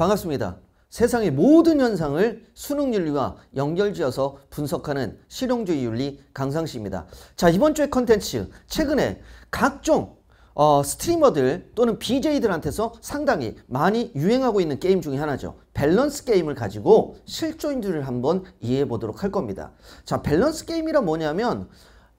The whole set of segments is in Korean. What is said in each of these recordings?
반갑습니다. 세상의 모든 현상을 수능 윤리와 연결지어서 분석하는 실용주의 윤리 강상씨입니다자 이번 주의 컨텐츠 최근에 각종 어, 스트리머들 또는 BJ들한테서 상당히 많이 유행하고 있는 게임 중에 하나죠. 밸런스 게임을 가지고 실조인들을 한번 이해해 보도록 할 겁니다. 자 밸런스 게임이란 뭐냐면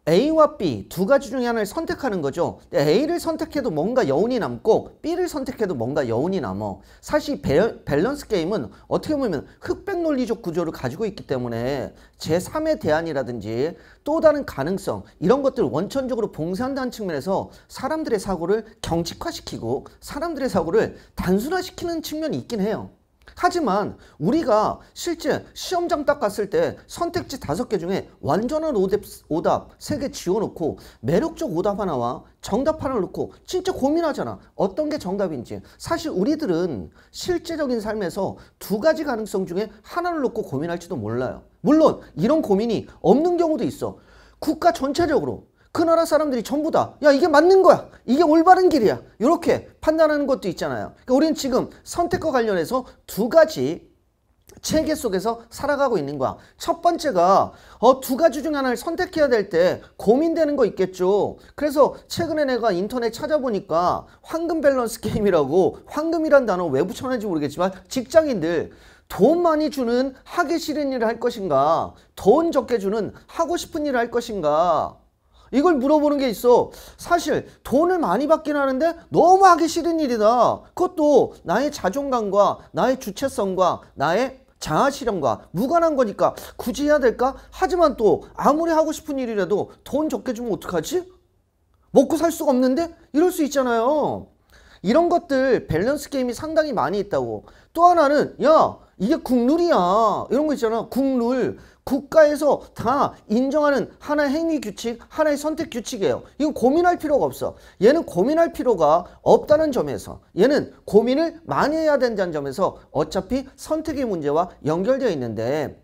A와 B 두 가지 중에 하나를 선택하는 거죠. A를 선택해도 뭔가 여운이 남고 B를 선택해도 뭔가 여운이 남어. 사실 배, 밸런스 게임은 어떻게 보면 흑백 논리적 구조를 가지고 있기 때문에 제3의 대안이라든지 또 다른 가능성 이런 것들을 원천적으로 봉쇄한다는 측면에서 사람들의 사고를 경직화시키고 사람들의 사고를 단순화시키는 측면이 있긴 해요. 하지만 우리가 실제 시험장 딱 갔을 때 선택지 다섯 개 중에 완전한 오답, 오답 세 개 지워놓고 매력적 오답 하나와 정답 하나를 놓고 진짜 고민하잖아. 어떤 게 정답인지. 사실 우리들은 실제적인 삶에서 두 가지 가능성 중에 하나를 놓고 고민할지도 몰라요. 물론 이런 고민이 없는 경우도 있어. 국가 전체적으로 그 나라 사람들이 전부 다 야 이게 맞는 거야 이게 올바른 길이야 이렇게 판단하는 것도 있잖아요 그러니까 우리는 지금 선택과 관련해서 두 가지 체계 속에서 살아가고 있는 거야. 첫 번째가 어, 두 가지 중 하나를 선택해야 될 때 고민되는 거 있겠죠. 그래서 최근에 내가 인터넷 찾아보니까 황금 밸런스 게임이라고 황금이란 단어 왜 붙여놨는지 모르겠지만 직장인들 돈 많이 주는 하기 싫은 일을 할 것인가 돈 적게 주는 하고 싶은 일을 할 것인가 이걸 물어보는 게 있어. 사실 돈을 많이 받긴 하는데 너무 하기 싫은 일이다. 그것도 나의 자존감과 나의 주체성과 나의 장아 실현과 무관한 거니까 굳이 해야 될까? 하지만 또 아무리 하고 싶은 일이라도 돈 적게 주면 어떡하지? 먹고 살 수가 없는데? 이럴 수 있잖아요. 이런 것들 밸런스 게임이 상당히 많이 있다고 또 하나는 야 이게 국룰이야 이런 거 있잖아 국룰 국가에서 다 인정하는 하나의 행위 규칙 하나의 선택 규칙이에요 이건 고민할 필요가 없어 얘는 고민할 필요가 없다는 점에서 얘는 고민을 많이 해야 된다는 점에서 어차피 선택의 문제와 연결되어 있는데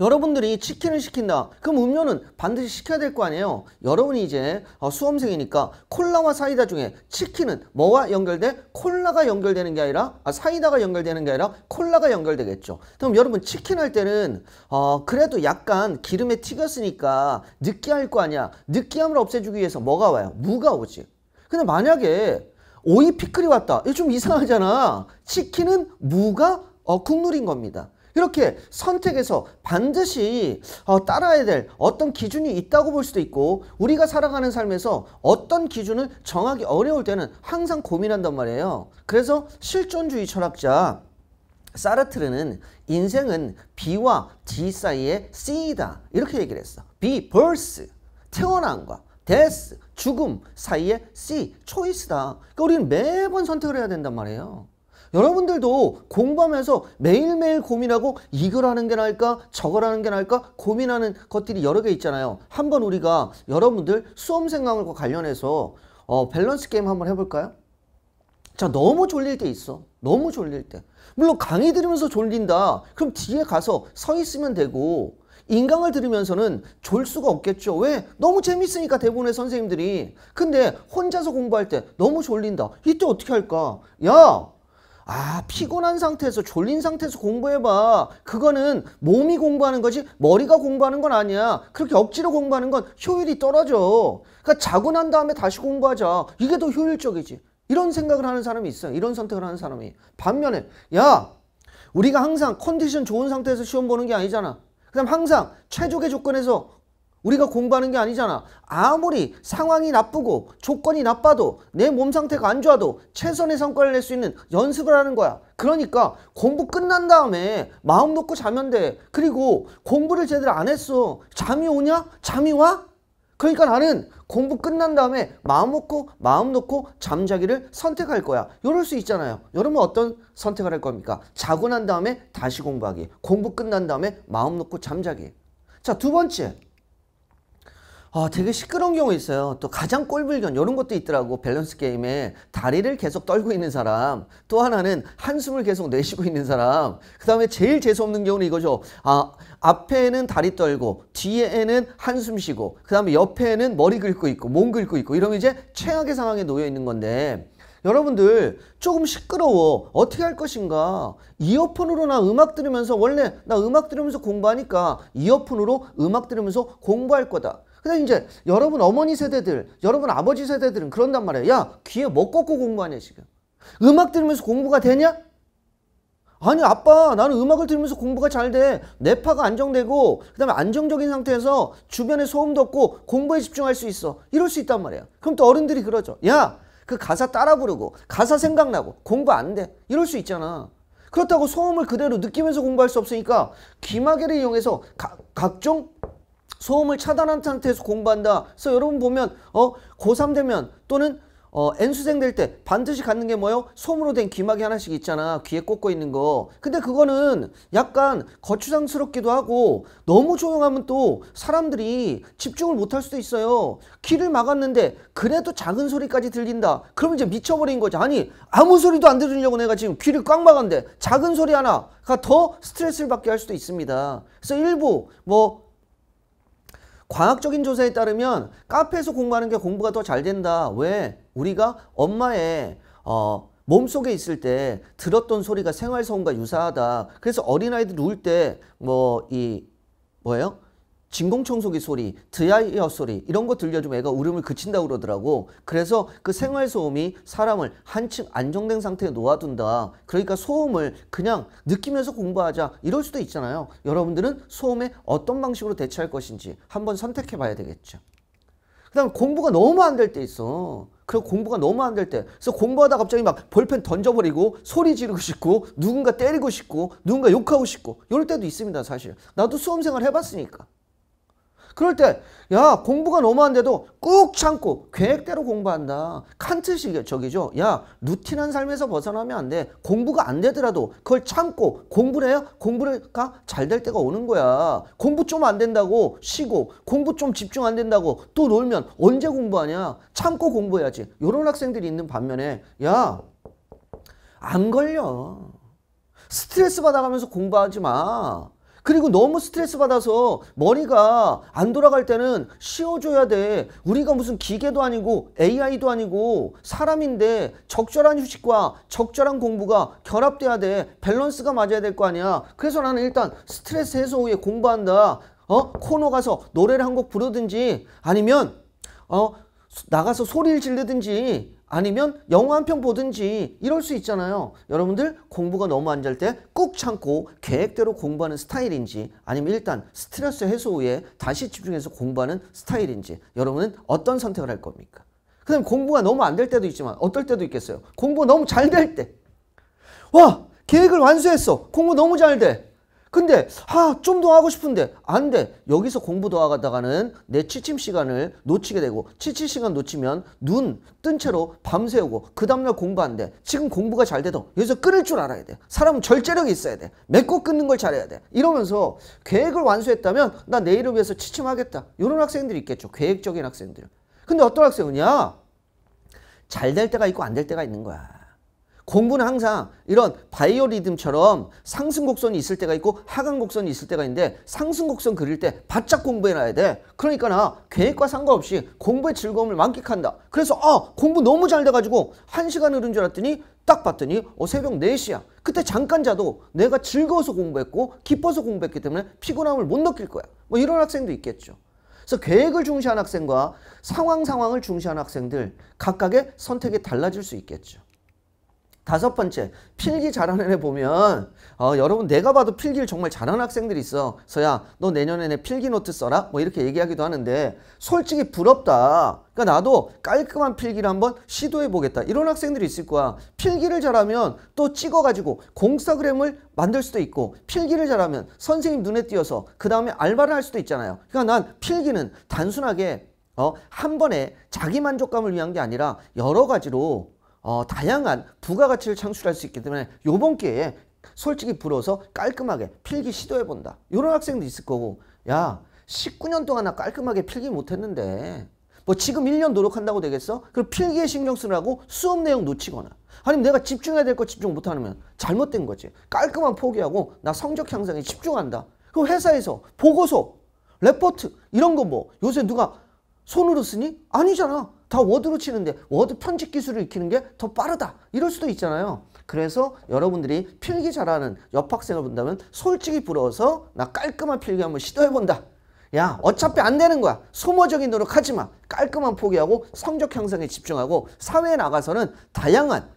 여러분들이 치킨을 시킨다. 그럼 음료는 반드시 시켜야 될 거 아니에요. 여러분이 이제 어, 수험생이니까 콜라와 사이다 중에 치킨은 뭐와 연결돼? 콜라가 연결되는 게 아니라 아, 사이다가 연결되는 게 아니라 콜라가 연결되겠죠. 그럼 여러분 치킨 할 때는 어, 그래도 약간 기름에 튀겼으니까 느끼할 거 아니야. 느끼함을 없애주기 위해서 뭐가 와요? 무가 오지. 근데 만약에 오이 피클이 왔다. 이좀 거 이상하잖아. 치킨은 무가 어, 국물인 겁니다. 이렇게 선택해서 반드시 어, 따라야 될 어떤 기준이 있다고 볼 수도 있고 우리가 살아가는 삶에서 어떤 기준을 정하기 어려울 때는 항상 고민한단 말이에요. 그래서 실존주의 철학자 사르트르는 인생은 B와 D 사이의 C이다 이렇게 얘기를 했어. B, birth, 태어난과 death, 죽음 사이의 C, choice다. 그러니까 우리는 매번 선택을 해야 된단 말이에요. 여러분들도 공부하면서 매일매일 고민하고 이걸 하는 게 나을까 저걸 하는 게 나을까 고민하는 것들이 여러 개 있잖아요. 한번 우리가 여러분들 수험 생각과 관련해서 어, 밸런스 게임 한번 해볼까요? 자 너무 졸릴 때 있어. 너무 졸릴 때. 물론 강의 들으면서 졸린다. 그럼 뒤에 가서 서 있으면 되고 인강을 들으면서는 졸 수가 없겠죠. 왜? 너무 재밌으니까 대본분의 선생님들이. 근데 혼자서 공부할 때 너무 졸린다. 이때 어떻게 할까? 야! 아 피곤한 상태에서 졸린 상태에서 공부해봐 그거는 몸이 공부하는 거지 머리가 공부하는 건 아니야 그렇게 억지로 공부하는 건 효율이 떨어져 그러니까 자고 난 다음에 다시 공부하자 이게 더 효율적이지 이런 생각을 하는 사람이 있어 이런 선택을 하는 사람이 반면에 야 우리가 항상 컨디션 좋은 상태에서 시험 보는 게 아니잖아 그다음 항상 최적의 조건에서 우리가 공부하는 게 아니잖아. 아무리 상황이 나쁘고 조건이 나빠도 내 몸 상태가 안 좋아도 최선의 성과를 낼 수 있는 연습을 하는 거야. 그러니까 공부 끝난 다음에 마음 놓고 자면 돼. 그리고 공부를 제대로 안 했어. 잠이 오냐? 잠이 와? 그러니까 나는 공부 끝난 다음에 마음 놓고 마음 놓고 잠자기를 선택할 거야. 이럴 수 있잖아요. 여러분 어떤 선택을 할 겁니까? 자고 난 다음에 다시 공부하기. 공부 끝난 다음에 마음 놓고 잠자기. 자, 두 번째. 아, 되게 시끄러운 경우 있어요. 또 가장 꼴불견 이런 것도 있더라고. 밸런스 게임에 다리를 계속 떨고 있는 사람, 또 하나는 한숨을 계속 내쉬고 있는 사람. 그다음에 제일 재수 없는 경우는 이거죠. 아, 앞에는 다리 떨고 뒤에는 한숨 쉬고 그다음에 옆에는 머리 긁고 있고 몸 긁고 있고 이러면 이제 최악의 상황에 놓여 있는 건데 여러분들 조금 시끄러워 어떻게 할 것인가 이어폰으로 나 음악 들으면서 원래 나 음악 들으면서 공부하니까 이어폰으로 음악 들으면서 공부할 거다 근데 이제 여러분 어머니 세대들, 여러분 아버지 세대들은 그런단 말이야. 야, 귀에 뭐 꺾고 공부하냐, 지금. 음악 들으면서 공부가 되냐? 아니 아빠 나는 음악을 들으면서 공부가 잘 돼. 뇌 파가 안정되고 그다음에 안정적인 상태에서 주변에 소음도 없고 공부에 집중할 수 있어. 이럴 수 있단 말이야. 그럼 또 어른들이 그러죠. 야 그 가사 따라 부르고 가사 생각나고 공부 안 돼. 이럴 수 있잖아. 그렇다고 소음을 그대로 느끼면서 공부할 수 없으니까 귀마개를 이용해서 가, 각종 소음을 차단한 상태에서 공부한다. 그래서 여러분 보면 어 고3 되면 또는 어, N수생 될 때 반드시 갖는 게 뭐예요? 솜으로 된 귀마개 하나씩 있잖아. 귀에 꽂고 있는 거. 근데 그거는 약간 거추장스럽기도 하고 너무 조용하면 또 사람들이 집중을 못 할 수도 있어요. 귀를 막았는데 그래도 작은 소리까지 들린다. 그러면 이제 미쳐버린 거지. 아니 아무 소리도 안 들으려고 내가 지금 귀를 꽉 막았는데 작은 소리 하나가 더 스트레스를 받게 할 수도 있습니다. 그래서 일부 뭐 과학적인 조사에 따르면 카페에서 공부하는 게 공부가 더 잘 된다. 왜? 우리가 엄마의 어, 몸속에 있을 때 들었던 소리가 생활 소음과 유사하다. 그래서 어린아이들 울 때 뭐 이 뭐예요? 진공청소기 소리, 드라이어 소리 이런 거 들려주면 애가 울음을 그친다고 그러더라고. 그래서 그 생활소음이 사람을 한층 안정된 상태에 놓아둔다. 그러니까 소음을 그냥 느끼면서 공부하자 이럴 수도 있잖아요. 여러분들은 소음에 어떤 방식으로 대처할 것인지 한번 선택해 봐야 되겠죠. 그 다음 공부가 너무 안 될 때 있어. 그럼 공부가 너무 안 될 때. 그래서 공부하다 갑자기 막 볼펜 던져버리고 소리 지르고 싶고 누군가 때리고 싶고 누군가 욕하고 싶고 이럴 때도 있습니다 사실. 나도 수험생활 해봤으니까. 그럴 때 야 공부가 너무 안 돼도 꾹 참고 계획대로 공부한다. 칸트식 저기죠야 루틴한 삶에서 벗어나면 안 돼. 공부가 안 되더라도 그걸 참고 공부를 해야 공부가 잘 될 때가 오는 거야. 공부 좀 안 된다고 쉬고 공부 좀 집중 안 된다고 또 놀면 언제 공부하냐. 참고 공부해야지. 이런 학생들이 있는 반면에 야 안 걸려. 스트레스 받아가면서 공부하지 마. 그리고 너무 스트레스 받아서 머리가 안 돌아갈 때는 쉬어줘야 돼. 우리가 무슨 기계도 아니고 AI도 아니고 사람인데 적절한 휴식과 적절한 공부가 결합돼야 돼. 밸런스가 맞아야 될 거 아니야. 그래서 나는 일단 스트레스 해소 후에 공부한다. 어? 코너 가서 노래를 한 곡 부르든지 아니면 어? 나가서 소리를 질르든지 아니면 영화 한 편 보든지 이럴 수 있잖아요. 여러분들 공부가 너무 안 될때 꾹 참고 계획대로 공부하는 스타일인지 아니면 일단 스트레스 해소 후에 다시 집중해서 공부하는 스타일인지 여러분은 어떤 선택을 할 겁니까? 그 다음 공부가 너무 안 될 때도 있지만 어떨 때도 있겠어요. 공부 너무 잘 될 때. 와! 계획을 완수했어. 공부 너무 잘 돼. 근데 아, 좀 더 하고 싶은데 안 돼. 여기서 공부 더 하다가는 내 취침 시간을 놓치게 되고 취침 시간 놓치면 눈 뜬 채로 밤새우고 그 다음날 공부 안 돼. 지금 공부가 잘 돼도 여기서 끊을 줄 알아야 돼. 사람은 절제력이 있어야 돼. 맺고 끊는 걸 잘해야 돼. 이러면서 계획을 완수했다면 나 내일을 위해서 취침하겠다. 이런 학생들이 있겠죠. 계획적인 학생들. 근데 어떤 학생이냐? 잘 될 때가 있고 안 될 때가 있는 거야. 공부는 항상 이런 바이오리듬처럼 상승 곡선이 있을 때가 있고 하강 곡선이 있을 때가 있는데 상승 곡선 그릴 때 바짝 공부해놔야 돼. 그러니까 나 계획과 상관없이 공부의 즐거움을 만끽한다. 그래서 아 공부 너무 잘 돼가지고 한 시간 흐른 줄 알았더니 딱 봤더니 어, 새벽 4시야. 그때 잠깐 자도 내가 즐거워서 공부했고 기뻐서 공부했기 때문에 피곤함을 못 느낄 거야. 뭐 이런 학생도 있겠죠. 그래서 계획을 중시한 학생과 상황 상황을 중시한 학생들 각각의 선택이 달라질 수 있겠죠. 다섯 번째 필기 잘하는 애 보면 어, 여러분 내가 봐도 필기를 정말 잘하는 학생들이 있어 서야 너 내년에 내 필기 노트 써라 뭐 이렇게 얘기하기도 하는데 솔직히 부럽다 그러니까 나도 깔끔한 필기를 한번 시도해 보겠다 이런 학생들이 있을 거야 필기를 잘하면 또 찍어 가지고 공사그램을 만들 수도 있고 필기를 잘하면 선생님 눈에 띄어서 그 다음에 알바를 할 수도 있잖아요 그러니까 난 필기는 단순하게 어, 한 번에 자기 만족감을 위한 게 아니라 여러 가지로 어, 다양한 부가가치를 창출할 수 있기 때문에 요번 기회에 솔직히 불어서 깔끔하게 필기 시도해본다. 이런 학생도 있을 거고 야 19년 동안 나 깔끔하게 필기 못했는데 뭐 지금 1년 노력한다고 되겠어? 그럼 필기에 신경 쓰라고 느 수업 내용 놓치거나 아니면 내가 집중해야 될 거 집중 못하면 잘못된 거지. 깔끔한 포기하고 나 성적 향상에 집중한다. 그 회사에서 보고서, 레포트 이런 거 뭐 요새 누가 손으로 쓰니? 아니잖아. 다 워드로 치는데 워드 편집 기술을 익히는 게 더 빠르다 이럴 수도 있잖아요 그래서 여러분들이 필기 잘하는 옆학생을 본다면 솔직히 부러워서 나 깔끔한 필기 한번 시도해본다 야 어차피 안 되는 거야 소모적인 노력하지 마 깔끔한 포기하고 성적 향상에 집중하고 사회에 나가서는 다양한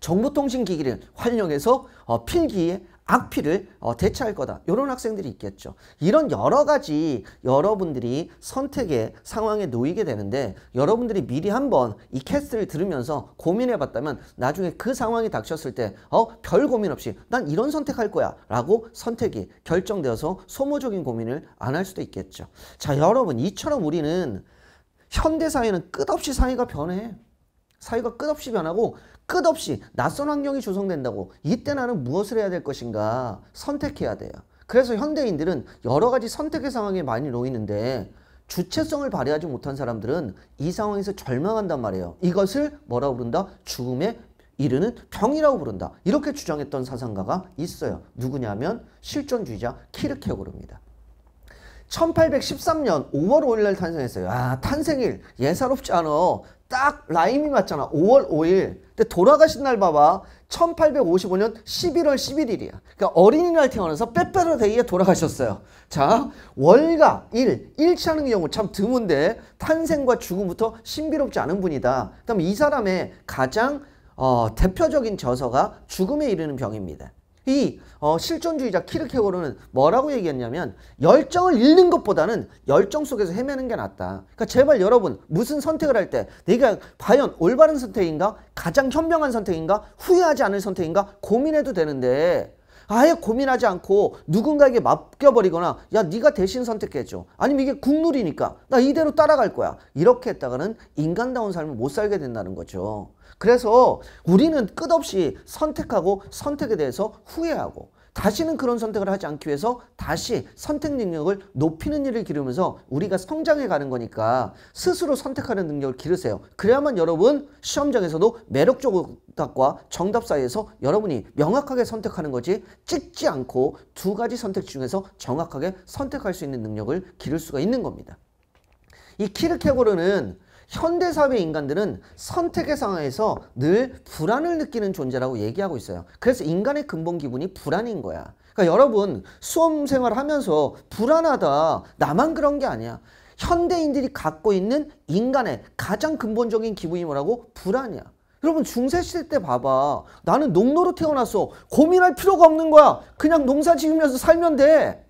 정보통신기기를 활용해서 어, 필기에 악필을 어, 대체할 거다. 이런 학생들이 있겠죠. 이런 여러 가지 여러분들이 선택의 상황에 놓이게 되는데 여러분들이 미리 한번 이 캐스트를 들으면서 고민해 봤다면 나중에 그 상황이 닥쳤을 때 어, 별 고민 없이 난 이런 선택할 거야 라고 선택이 결정되어서 소모적인 고민을 안 할 수도 있겠죠. 자 여러분 이처럼 우리는 현대사회는 끝없이 사회가 변해. 사회가 끝없이 변하고 끝없이 낯선 환경이 조성된다고 이때 나는 무엇을 해야 될 것인가 선택해야 돼요. 그래서 현대인들은 여러 가지 선택의 상황에 많이 놓이는데 주체성을 발휘하지 못한 사람들은 이 상황에서 절망한단 말이에요. 이것을 뭐라고 부른다? 죽음에 이르는 병이라고 부른다. 이렇게 주장했던 사상가가 있어요. 누구냐면 실존주의자 키르케고르입니다. 1813년 5월 5일 날 탄생했어요. 아, 탄생일 예사롭지 않아. 딱 라임이 맞잖아. 5월 5일. 근데 돌아가신 날 봐봐. 1855년 11월 11일이야. 그러니까 어린이날 태어나서 빼빼로데이에 돌아가셨어요. 자, 월가 일 일치하는 경우 참 드문데 탄생과 죽음부터 신비롭지 않은 분이다. 그럼 이 사람의 가장 어, 대표적인 저서가 죽음에 이르는 병입니다. 이 어, 실존주의자 키르케고르는 뭐라고 얘기했냐면 열정을 잃는 것보다는 열정 속에서 헤매는 게 낫다. 그러니까 제발 여러분 무슨 선택을 할때 내가 과연 올바른 선택인가 가장 현명한 선택인가 후회하지 않을 선택인가 고민해도 되는데 아예 고민하지 않고 누군가에게 맡겨버리거나 야 네가 대신 선택해줘 아니면 이게 국룰이니까 나 이대로 따라갈 거야 이렇게 했다가는 인간다운 삶을 못 살게 된다는 거죠 그래서 우리는 끝없이 선택하고 선택에 대해서 후회하고 다시는 그런 선택을 하지 않기 위해서 다시 선택 능력을 높이는 일을 기르면서 우리가 성장해 가는 거니까 스스로 선택하는 능력을 기르세요. 그래야만 여러분 시험장에서도 매력조각과 정답 사이에서 여러분이 명확하게 선택하는 거지 찍지 않고 두 가지 선택 중에서 정확하게 선택할 수 있는 능력을 기를 수가 있는 겁니다. 이 키르케고르는 현대 사회 인간들은 선택의 상황에서 늘 불안을 느끼는 존재라고 얘기하고 있어요. 그래서 인간의 근본 기분이 불안인 거야. 그러니까 여러분 수험 생활하면서 불안하다. 나만 그런 게 아니야. 현대인들이 갖고 있는 인간의 가장 근본적인 기분이 뭐라고? 불안이야. 여러분 중세시대 때 봐봐. 나는 농노로 태어났어. 고민할 필요가 없는 거야. 그냥 농사 지으면서 살면 돼.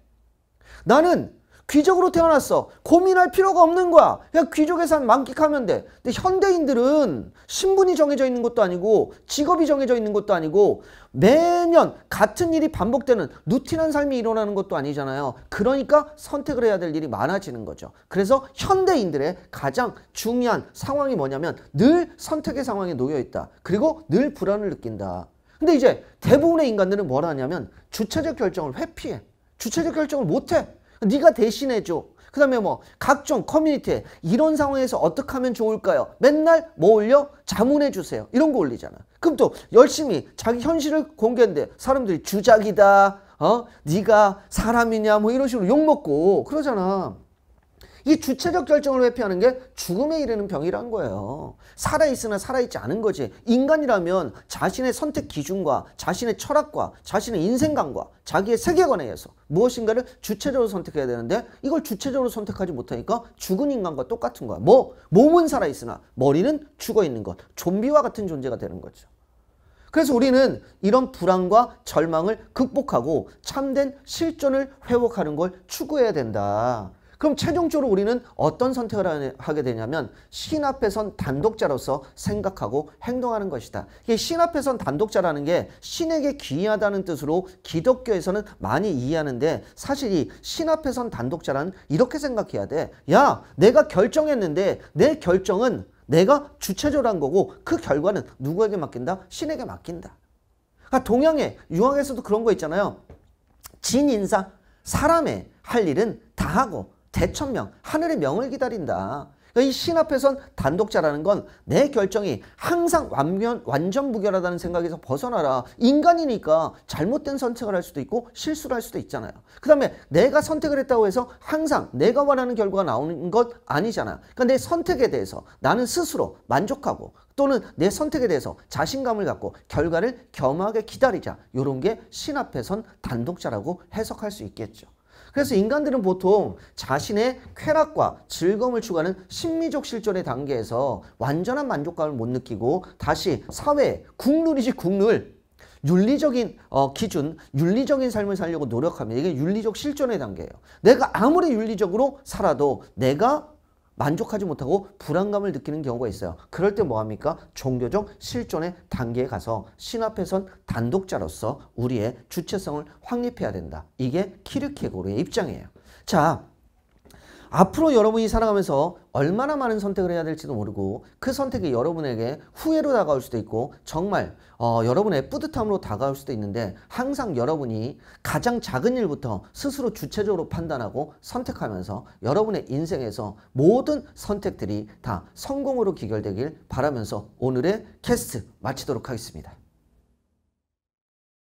나는 귀족으로 태어났어. 고민할 필요가 없는 거야. 그냥 귀족의 삶 만끽하면 돼. 근데 현대인들은 신분이 정해져 있는 것도 아니고 직업이 정해져 있는 것도 아니고 매년 같은 일이 반복되는 루틴한 삶이 일어나는 것도 아니잖아요. 그러니까 선택을 해야 될 일이 많아지는 거죠. 그래서 현대인들의 가장 중요한 상황이 뭐냐면 늘 선택의 상황에 놓여 있다. 그리고 늘 불안을 느낀다. 근데 이제 대부분의 인간들은 뭘 하냐면 주체적 결정을 회피해. 주체적 결정을 못해. 네가 대신해줘. 그 다음에 뭐 각종 커뮤니티에 이런 상황에서 어떻게 하면 좋을까요? 맨날 뭐 올려? 자문해 주세요. 이런 거 올리잖아. 그럼 또 열심히 자기 현실을 공개했는데 사람들이 주작이다. 어? 네가 사람이냐 뭐 이런 식으로 욕먹고 그러잖아. 이 주체적 결정을 회피하는 게 죽음에 이르는 병이란 거예요. 살아있으나 살아있지 않은 거지. 인간이라면 자신의 선택 기준과 자신의 철학과 자신의 인생관과 자기의 세계관에 의해서 무엇인가를 주체적으로 선택해야 되는데 이걸 주체적으로 선택하지 못하니까 죽은 인간과 똑같은 거야. 뭐 몸은 살아있으나 머리는 죽어있는 것. 좀비와 같은 존재가 되는 거죠. 그래서 우리는 이런 불안과 절망을 극복하고 참된 실존을 회복하는 걸 추구해야 된다. 그럼 최종적으로 우리는 어떤 선택을 하게 되냐면 신 앞에선 단독자로서 생각하고 행동하는 것이다. 이게 신 앞에선 단독자라는 게 신에게 귀하다는 뜻으로 기독교에서는 많이 이해하는데 사실 이 신 앞에선 단독자란 이렇게 생각해야 돼. 야 내가 결정했는데 내 결정은 내가 주체적으로 한 거고 그 결과는 누구에게 맡긴다? 신에게 맡긴다. 그러니까 동양의 유학에서도 그런 거 있잖아요. 진인사 사람의 할 일은 다 하고 대천명, 하늘의 명을 기다린다. 그러니까 이신 앞에선 단독자라는 건 내 결정이 항상 완면, 완전 부결하다는 생각에서 벗어나라. 인간이니까 잘못된 선택을 할 수도 있고 실수를 할 수도 있잖아요. 그 다음에 내가 선택을 했다고 해서 항상 내가 원하는 결과가 나오는 것 아니잖아요. 그러니까 내 선택에 대해서 나는 스스로 만족하고 또는 내 선택에 대해서 자신감을 갖고 결과를 겸하게 기다리자. 이런 게 신 앞에선 단독자라고 해석할 수 있겠죠. 그래서 인간들은 보통 자신의 쾌락과 즐거움을 추구하는 심리적 실존의 단계에서 완전한 만족감을 못 느끼고 다시 사회 국룰이지 국룰 윤리적인 어, 기준, 윤리적인 삶을 살려고 노력하면 이게 윤리적 실존의 단계예요. 내가 아무리 윤리적으로 살아도 내가 만족하지 못하고 불안감을 느끼는 경우가 있어요. 그럴 때 뭐합니까? 종교적 실존의 단계에 가서 신 앞에선 단독자로서 우리의 주체성을 확립해야 된다. 이게 키르케고르의 입장이에요. 자, 앞으로 여러분이 살아가면서 얼마나 많은 선택을 해야 될지도 모르고 그 선택이 여러분에게 후회로 다가올 수도 있고 정말 어, 여러분의 뿌듯함으로 다가올 수도 있는데 항상 여러분이 가장 작은 일부터 스스로 주체적으로 판단하고 선택하면서 여러분의 인생에서 모든 선택들이 다 성공으로 귀결되길 바라면서 오늘의 캐스트 마치도록 하겠습니다.